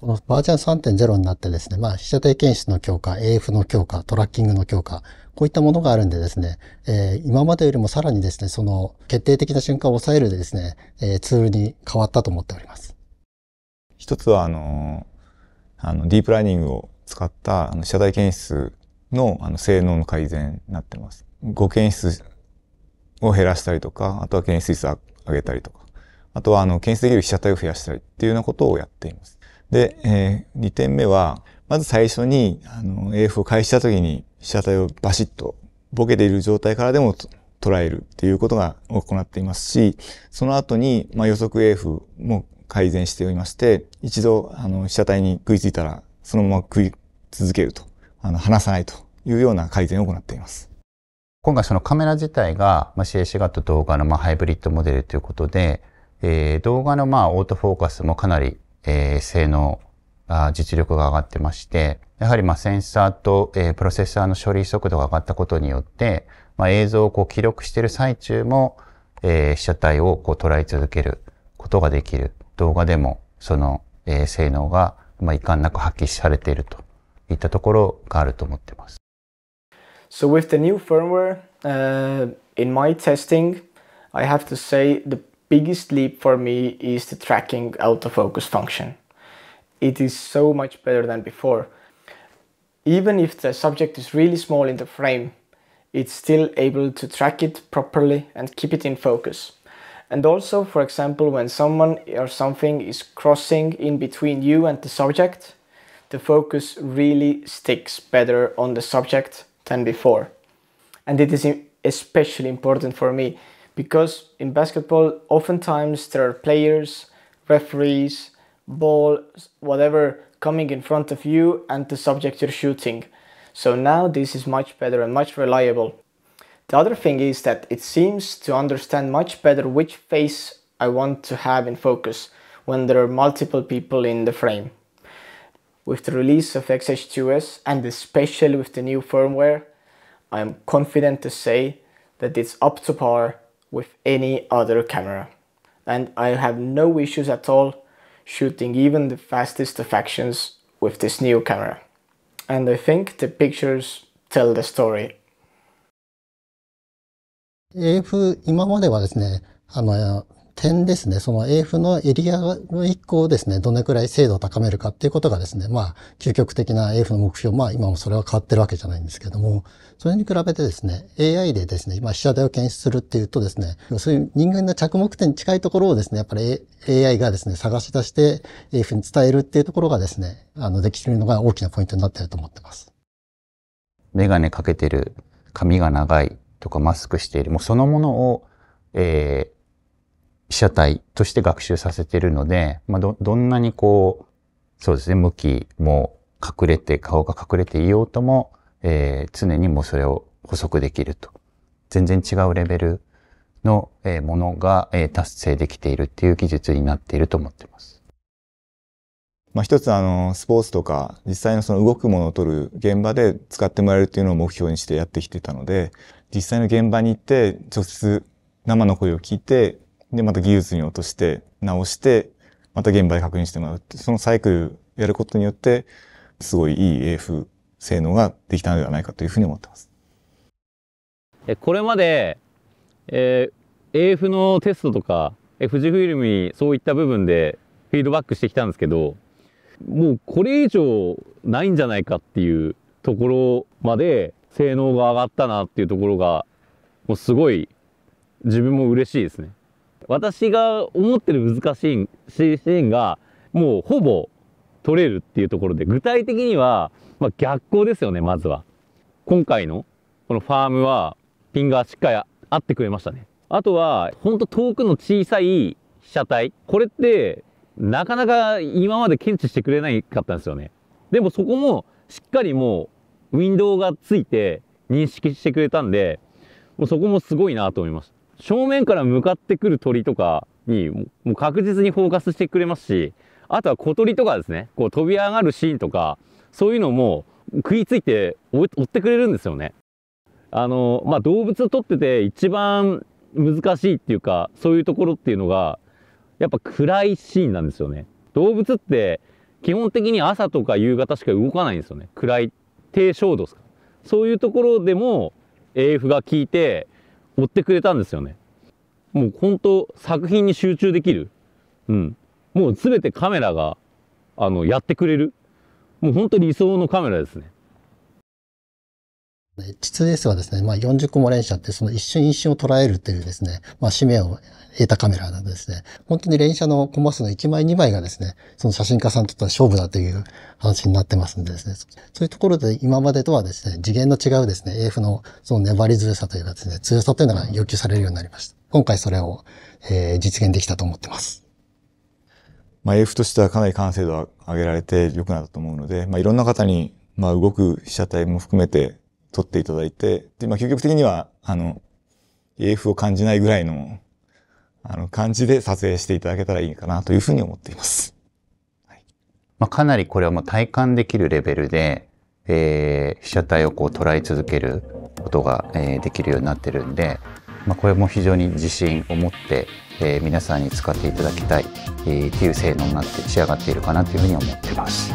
このバージョン3.0になってですね、まあ、被写体検出の強化、AF の強化、トラッキングの強化、こういったものがあるんでですね、えー、今までよりもさらにですね、その決定的な瞬間を抑えるですね、えー、ツールに変わったと思っております。一つは、あの、あの、ディープラーニングを使ったあの被写体検出のあの性能の改善になってます。誤検出を減らしたりとか、あとは検出率を上げたりとか、あとはあの検出できる被写体を増やしたりっていうようなことをやっています。で、えー、2点目は、まず最初に、あの、AF を開始した時に、被写体をバシッとボケている状態からでも捉えるっていうことが行っていますし、その後に、まあ、予測 AF も改善しておりまして、一度、あの、被写体に食いついたら、そのまま食い続けると、あの、離さないというような改善を行っています。今回そのカメラ自体が、まあ、c a 型動画のまあハイブリッドモデルということで、えー、動画のまあオートフォーカスもかなりえー、性能、実力が上がってまして、やはりまセンサーと、えー、プロセッサーの処理速度が上がったことによって、まあ、映像をこう記録している最中も、えー、被写体をこう捉え続けることができる。動画でもその、えー、性能が、まあ、遺憾なく発揮されているといったところがあると思ってます。So with the new firmware,、uh, in my testing, I have to say the biggest leap for me is the tracking autofocus function. It is so much better than before. Even if the subject is really small in the frame, it's still able to track it properly and keep it in focus. And also, for example, when someone or something is crossing in between you and the subject, the focus really sticks better on the subject than before. And it is especially important for me because in basketball oftentimes there are players, referees, ball, whatever coming in front of you and to subject your shooting. So now this is much better and much reliable. The other thing is that it seems to understand much better which face I want to have in focus when there are multiple people in the frame. With the release of XH2S and especially with the new firmware, I am confident to say that it's up to par with any other camera and I have no issues at all shooting even the fastest of actions with this new camera. And I think the pictures tell the story. AF 今まではですねあの点ですね、その AF のエリアの1個をですね、どのくらい精度を高めるかっていうことがですね、まあ、究極的な AF の目標、まあ今もそれは変わってるわけじゃないんですけども、それに比べてですね、AI でですね、今被写体を検出するっていうとですね、そういう人間の着目点に近いところをですね、やっぱり AI がですね、探し出して AF に伝えるっていうところがですね、あの、できてるのが大きなポイントになってると思ってます。メガネかけてる、髪が長いとかマスクしている、もうそのものを、えー、被写体として学習させてるので、まあ、ど、どんなにこう、そうですね、向きも隠れて、顔が隠れていようとも、えー、常にもうそれを補足できると。全然違うレベルの、えー、ものが、えー、達成できているっていう技術になっていると思ってます。まあ、一つあの、スポーツとか、実際のその動くものを取る現場で使ってもらえるっていうのを目標にしてやってきてたので、実際の現場に行って、直接生の声を聞いて、で、また技術に落として、直して、また現場で確認してもらうって、そのサイクルやることによって、すごいいい AF 性能ができたのではないかというふうに思ってます。これまで、えー、AF のテストとか、富士フィルムにそういった部分でフィードバックしてきたんですけど、もうこれ以上ないんじゃないかっていうところまで性能が上がったなっていうところが、もうすごい自分も嬉しいですね。私が思ってる難しいシーンがもうほぼ取れるっていうところで具体的には、まあ、逆光ですよねまずは今回のこのファームはピンがしっかり合ってくれましたねあとはほんと遠くの小さい被写体これってなかなか今まで検知してくれないかったんですよねでもそこもしっかりもうウィンドウがついて認識してくれたんでもうそこもすごいなと思いました正面から向かってくる鳥とかにもう確実にフォーカスしてくれますしあとは小鳥とかですねこう飛び上がるシーンとかそういうのも食いついて追ってくれるんですよね。あのまあ、動物を撮ってて一番難しいっていうかそういうところっていうのがやっぱ暗いシーンなんですよね。動物って基本的に朝とか夕方しか動かないんですよね暗い低照度すかそういうところでも AF が効いて追ってくれたんですよね。もう本当作品に集中できる。うん。もう全てカメラが、あの、やってくれる。もう本当理想のカメラですね。T2S はですね、まあ、40コマ連写ってその一瞬一瞬を捉えるっていうですね、まあ、使命を得たカメラなんですね。本当に連写のコマ数の1枚2枚がですね、その写真家さんとっは勝負だという話になってますんでですね、そういうところで今までとはですね、次元の違うですね、AF のその粘り強さというかですね、強さというのが要求されるようになりました。今回それを、えー、実現できたと思ってます。まあ、AF としてはかなり完成度を上げられて良くなったと思うので、まあ、いろんな方に、まあ、動く被写体も含めて撮っていただいて、で、まあ、究極的には、あの、AF を感じないぐらいの、あの、感じで撮影していただけたらいいかなというふうに思っています。はい、まあ、かなりこれはもう体感できるレベルで、えー、被写体をこう捉え続けることが、えー、できるようになってるんで、まあ、これも非常に自信を持って、えー、皆さんに使っていただきたい、えー、っていう性能になって仕上がっているかなというふうに思ってます。